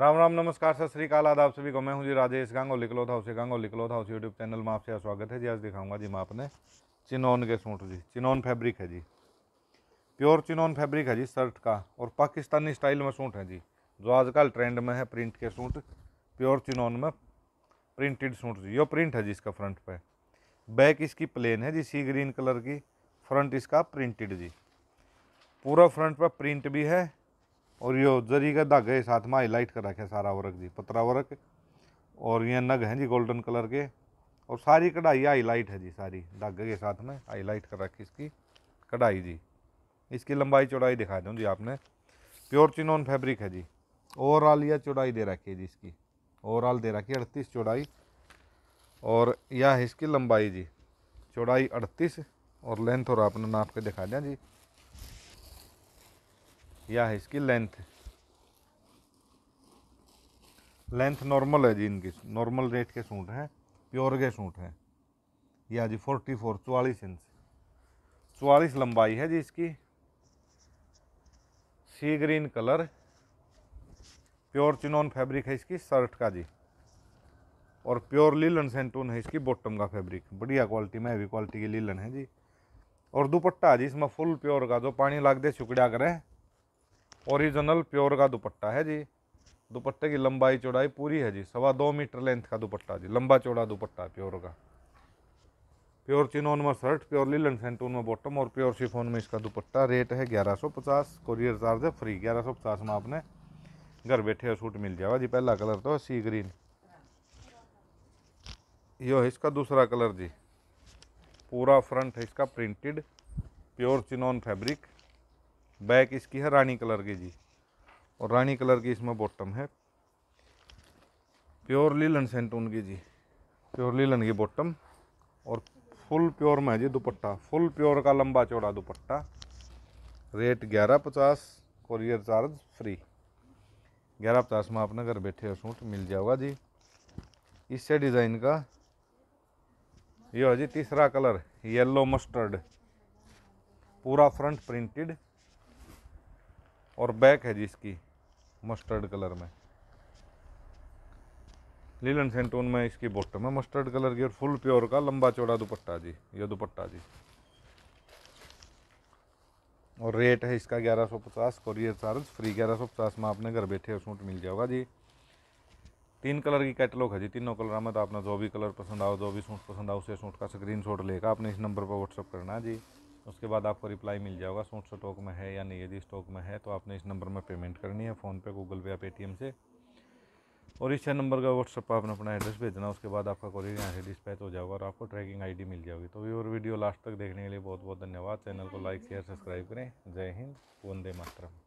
राम राम नमस्कार सत श्रीकाल आदाब सभी को मैं हूं जी राजेश गांगो लिखलो था उसे और लिखलो था उस यूट्यूब चैनल में आपसे स्वागत है जी आज दिखाऊंगा जी मैं आपने चिनोन के सूट जी चिनोन फैब्रिक है जी प्योर चिनोन फैब्रिक है जी शर्ट का और पाकिस्तानी स्टाइल में सूट है जी जो आजकल ट्रेंड में है प्रिंट के सूट प्योर चिनोन में प्रिंटेड सूट जी यो प्रिंट है जी इसका फ्रंट पर बैक इसकी प्लेन है जी सी ग्रीन कलर की फ्रंट इसका प्रिंटेड जी पूरा फ्रंट पर प्रिंट भी है और यो जरी का धागे के साथ में हाईलाइट कर रखे सारा वर्क जी पतरा वर्क और ये नग हैं जी गोल्डन कलर के और सारी कढ़ाई हाईलाइट है जी सारी धागे के साथ में हाईलाइट कर रखी इसकी कढ़ाई जी इसकी लंबाई चौड़ाई दिखा दूँ जी आपने प्योर चिनोन फैब्रिक है जी ओवरऑल यह चौड़ाई दे रखी है जी इसकी ओवरऑल दे रखी है अड़तीस चौड़ाई और यह है इसकी लंबाई जी चौड़ाई अड़तीस और लेंथ और आपने नाप के दिखा दें जी यह है इसकी लेंथ लेंथ नॉर्मल है जी इनकी नॉर्मल रेट के सूट हैं प्योर के सूट हैं यह जी फोर्टी फोर चवालीस इंच चवालीस लंबाई है जी इसकी sea green colour pure chinon fabric है इसकी शर्ट का जी और प्योर लीलन सेंटून है इसकी बॉटम का फैब्रिक बढ़िया क्वालिटी में हैवी क्वालिटी की लीलन है जी और दुपट्टा जी इसमें फुल प्योर का जो पानी लाग दे सुकड़ा करें ओरिजिनल प्योर का दुपट्टा है जी दुपट्टे की लंबाई चौड़ाई पूरी है जी सवा दो मीटर लेंथ का दुपट्टा जी लंबा चौड़ा दुपट्टा प्योर का प्योर चिनोन में शर्ट प्योर लीलन सेंटून में बॉटम और प्योर शिफोन में इसका दुपट्टा रेट है ग्यारह सौ पचास कोरियर चार्ज है फ्री ग्यारह सौ पचास में आपने घर बैठे सूट मिल जाएगा जी पहला कलर तो सी ग्रीन यो है इसका दूसरा कलर जी पूरा फ्रंट है इसका printed pure chinon fabric back इसकी है रानी कलर की जी और रानी कलर की इसमें बॉटम है प्योर लीलन सेंटून की जी प्योर लीलन की बॉटम और फुल प्योर में है जी दुपट्टा फुल प्योर का लंबा चौड़ा दुपट्टा रेट ग्यारह पचास कोरियर चार्ज फ्री ग्यारह पचास में आपने घर बैठे सूट मिल जाएगा जी इससे डिज़ाइन का यह है जी तीसरा कलर येलो मस्टर्ड पूरा फ्रंट प्रिंटेड और बैक है जिसकी मस्टर्ड कलर में लीलन सेंटोन में इसकी बॉटम है मस्टर्ड कलर की और फुल प्योर का लंबा चौड़ा दुपट्टा जी ये दुपट्टा जी और रेट है इसका ग्यारह सौ पचास कोरियर चार्ज फ्री ग्यारह सौ पचास में आपने घर बैठे सूट मिल जाएगा जी तीन कलर की कैटलॉग है जी तीनों कलर में तो आपने जो भी कलर पसंद आओ जो भी सूट पसंद आओ उसे सूट का स्क्रीन शॉट लेकर आपने इस नंबर पर व्हाट्सअप करना है जी उसके बाद आपको रिप्लाई मिल जाएगा सूट स्टॉक में है या नहीं यदि स्टॉक में है तो आपने इस नंबर में पेमेंट करनी है फ़ोनपे गूगल पे या पेटीएम से और इस छः नंबर का व्हाट्सएप पर आपने अपना एड्रेस भेजना उसके बाद आपका कोरियर यहाँ से डिस्पैच हो जाएगा और आपको ट्रैकिंग आईडी मिल जाएगी तो व्यवर वीडियो लास्ट तक देखने के लिए बहुत बहुत धन्यवाद चैनल को लाइक शेयर सब्सक्राइब करें जय हिंद वंदे मातरम